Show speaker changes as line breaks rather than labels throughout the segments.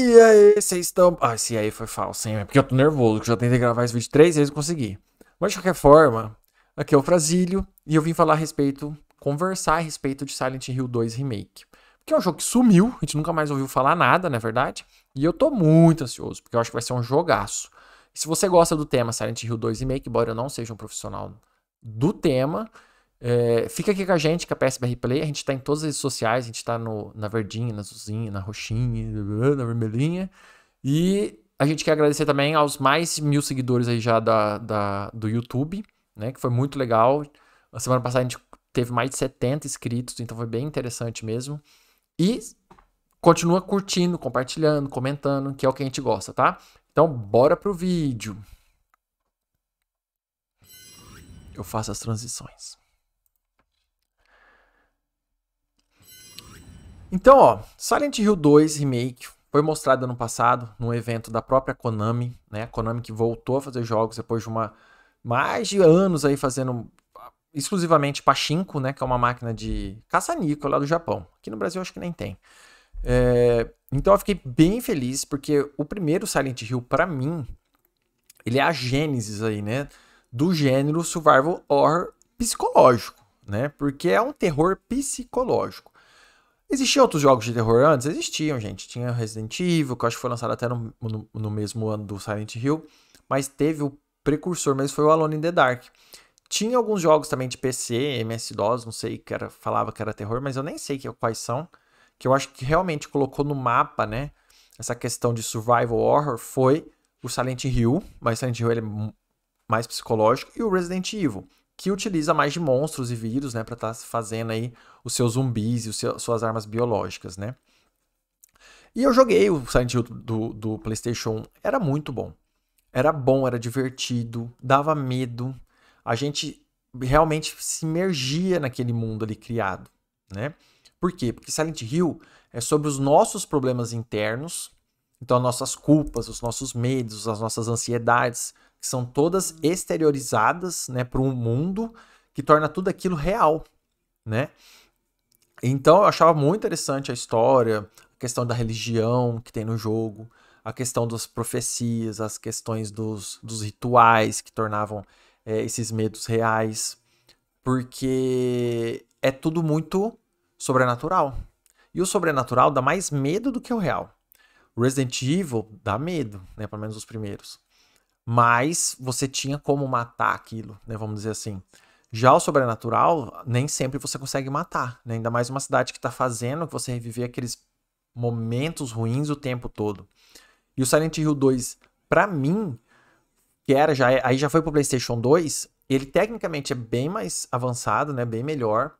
E aí, vocês estão. Ah, esse aí foi falso, hein? É porque eu tô nervoso, que já tentei gravar esse vídeo três vezes e consegui. Mas de qualquer forma, aqui é o Frasílio e eu vim falar a respeito, conversar a respeito de Silent Hill 2 Remake. Porque é um jogo que sumiu, a gente nunca mais ouviu falar nada, não é verdade. E eu tô muito ansioso, porque eu acho que vai ser um jogaço. E se você gosta do tema Silent Hill 2 Remake, embora eu não seja um profissional do tema, é, fica aqui com a gente, com a PSBR Play. A gente está em todas as redes sociais. A gente está na verdinha, na azulzinha, na roxinha, na vermelhinha. E a gente quer agradecer também aos mais mil seguidores aí já da, da, do YouTube, né? Que foi muito legal. A semana passada a gente teve mais de 70 inscritos, então foi bem interessante mesmo. E continua curtindo, compartilhando, comentando, que é o que a gente gosta, tá? Então, bora pro vídeo. Eu faço as transições. Então, ó, Silent Hill 2 Remake foi mostrado ano passado num evento da própria Konami, né? A Konami que voltou a fazer jogos depois de uma mais de anos aí fazendo ah, exclusivamente pachinko, né, que é uma máquina de caça-níquel lá do Japão. Aqui no Brasil acho que nem tem. É... então eu fiquei bem feliz porque o primeiro Silent Hill para mim ele é a gênesis aí, né, do gênero survival horror psicológico, né? Porque é um terror psicológico. Existiam outros jogos de terror antes? Existiam, gente. Tinha Resident Evil, que eu acho que foi lançado até no, no, no mesmo ano do Silent Hill. Mas teve o precursor mesmo, foi o Alone in the Dark. Tinha alguns jogos também de PC, MS-DOS, não sei, que era, falava que era terror, mas eu nem sei que, quais são. Que eu acho que realmente colocou no mapa, né? Essa questão de survival horror foi o Silent Hill, mas Silent Hill ele é mais psicológico, e o Resident Evil que utiliza mais de monstros e vírus, né, para estar tá fazendo aí os seus zumbis e seu, suas armas biológicas, né? E eu joguei o Silent Hill do, do PlayStation 1, era muito bom. Era bom, era divertido, dava medo. A gente realmente se imergia naquele mundo ali criado, né? Por quê? Porque Silent Hill é sobre os nossos problemas internos, então as nossas culpas, os nossos medos, as nossas ansiedades, que são todas exteriorizadas né, para um mundo que torna tudo aquilo real. Né? Então eu achava muito interessante a história, a questão da religião que tem no jogo, a questão das profecias, as questões dos, dos rituais que tornavam é, esses medos reais, porque é tudo muito sobrenatural. E o sobrenatural dá mais medo do que o real. Resident Evil dá medo, né? Pelo menos os primeiros mas você tinha como matar aquilo, né? Vamos dizer assim. Já o sobrenatural, nem sempre você consegue matar, né? ainda mais uma cidade que está fazendo que você reviver aqueles momentos ruins o tempo todo. E o Silent Hill 2, para mim, que era já aí já foi pro PlayStation 2, ele tecnicamente é bem mais avançado, né? Bem melhor.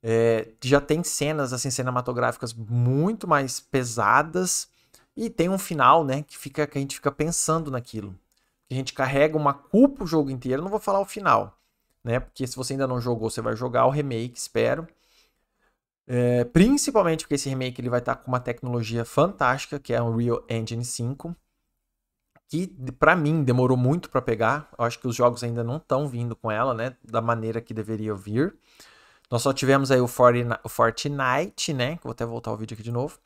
É, já tem cenas assim cinematográficas muito mais pesadas e tem um final, né, que fica que a gente fica pensando naquilo que a gente carrega uma culpa o jogo inteiro. Não vou falar o final, né? Porque se você ainda não jogou, você vai jogar o remake, espero. É, principalmente porque esse remake ele vai estar tá com uma tecnologia fantástica, que é a Unreal Engine 5, que para mim demorou muito para pegar. Eu acho que os jogos ainda não estão vindo com ela, né, da maneira que deveria vir. Nós só tivemos aí o Fortnite, né? Vou até voltar o vídeo aqui de novo.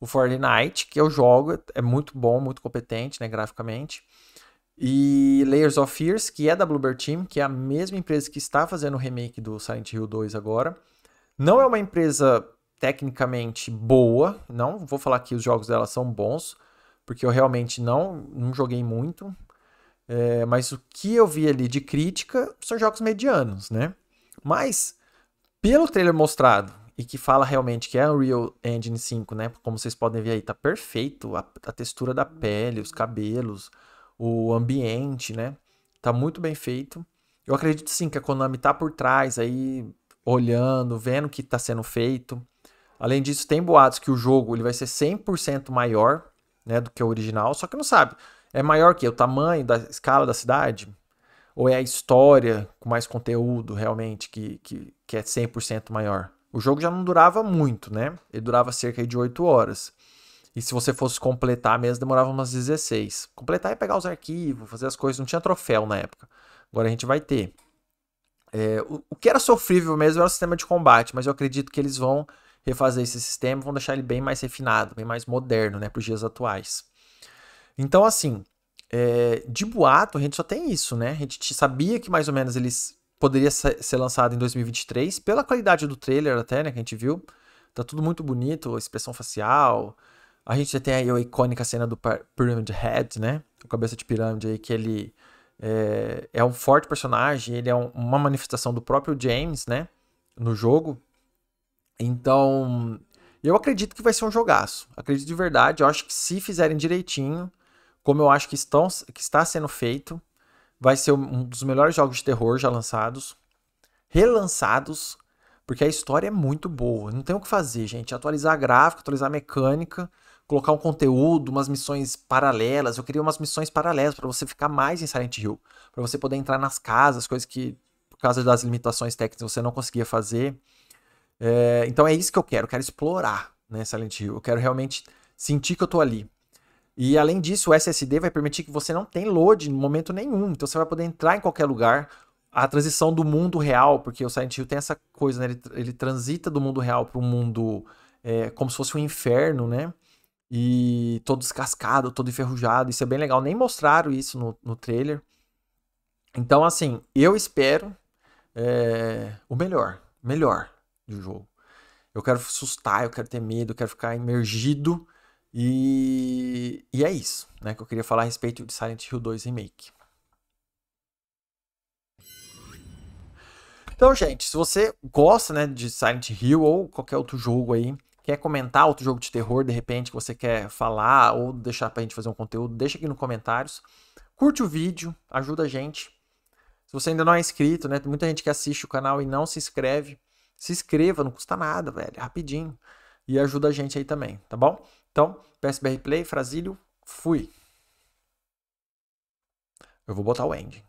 O Fortnite, que eu jogo, é muito bom, muito competente, né, graficamente. E Layers of Fears, que é da Bluebird Team, que é a mesma empresa que está fazendo o remake do Silent Hill 2 agora. Não é uma empresa tecnicamente boa, não vou falar que os jogos dela são bons, porque eu realmente não, não joguei muito. É, mas o que eu vi ali de crítica são jogos medianos, né? Mas, pelo trailer mostrado, e que fala realmente que é Unreal Engine 5, né? Como vocês podem ver aí, tá perfeito a, a textura da pele, os cabelos, o ambiente, né? Tá muito bem feito. Eu acredito sim que a Konami tá por trás aí, olhando, vendo o que tá sendo feito. Além disso, tem boatos que o jogo ele vai ser 100% maior, né, do que o original, só que não sabe. É maior que o tamanho da escala da cidade? Ou é a história com mais conteúdo realmente que, que, que é 100% maior? O jogo já não durava muito, né? Ele durava cerca de 8 horas. E se você fosse completar mesmo, demorava umas 16. Completar é pegar os arquivos, fazer as coisas. Não tinha troféu na época. Agora a gente vai ter. É, o, o, que era sofrível mesmo era o sistema de combate, mas eu acredito que eles vão refazer esse sistema, vão deixar ele bem mais refinado, bem mais moderno, né, para os dias atuais. Então, assim, é, de boato, a gente só tem isso, né? A gente sabia que mais ou menos eles poderia ser lançado em 2023, pela qualidade do trailer até, né, que a gente viu. Tá tudo muito bonito, expressão facial, a gente já tem aí a icônica cena do Pyramid Head, né? O cabeça de pirâmide aí, que ele é, é um forte personagem, ele é um, uma manifestação do próprio James, né? No jogo. Então, eu acredito que vai ser um jogaço. Acredito de verdade. Eu acho que se fizerem direitinho, como eu acho que, estão, que está sendo feito, vai ser um dos melhores jogos de terror já lançados. Relançados, porque a história é muito boa. Não tem o que fazer, gente. Atualizar gráfico, atualizar mecânica colocar um conteúdo, umas missões paralelas. Eu queria umas missões paralelas para você ficar mais em Silent Hill, para você poder entrar nas casas, coisas que por causa das limitações técnicas você não conseguia fazer. É, então é isso que eu quero, eu quero explorar né, Silent Hill. Eu quero realmente sentir que eu tô ali. E além disso, o SSD vai permitir que você não tenha load em momento nenhum. Então você vai poder entrar em qualquer lugar. A transição do mundo real, porque o Silent Hill tem essa coisa, né? Ele, ele transita do mundo real para o mundo é, como se fosse um inferno, né? E todo descascado, todo enferrujado. Isso é bem legal. Nem mostraram isso no, no trailer. Então, assim, eu espero é, o melhor. Melhor do jogo. Eu quero assustar, eu quero ter medo, eu quero ficar imergido. E, e é isso né, que eu queria falar a respeito de Silent Hill 2 Remake. Então, gente, se você gosta né, de Silent Hill ou qualquer outro jogo aí, quer comentar outro jogo de terror, de repente, que você quer falar ou deixar pra gente fazer um conteúdo, deixa aqui nos comentários. Curte o vídeo, ajuda a gente. Se você ainda não é inscrito, né? Tem muita gente que assiste o canal e não se inscreve. Se inscreva, não custa nada, velho. É rapidinho. E ajuda a gente aí também, tá bom? Então, PSBR Play, Frasílio, fui. Eu vou botar o ending.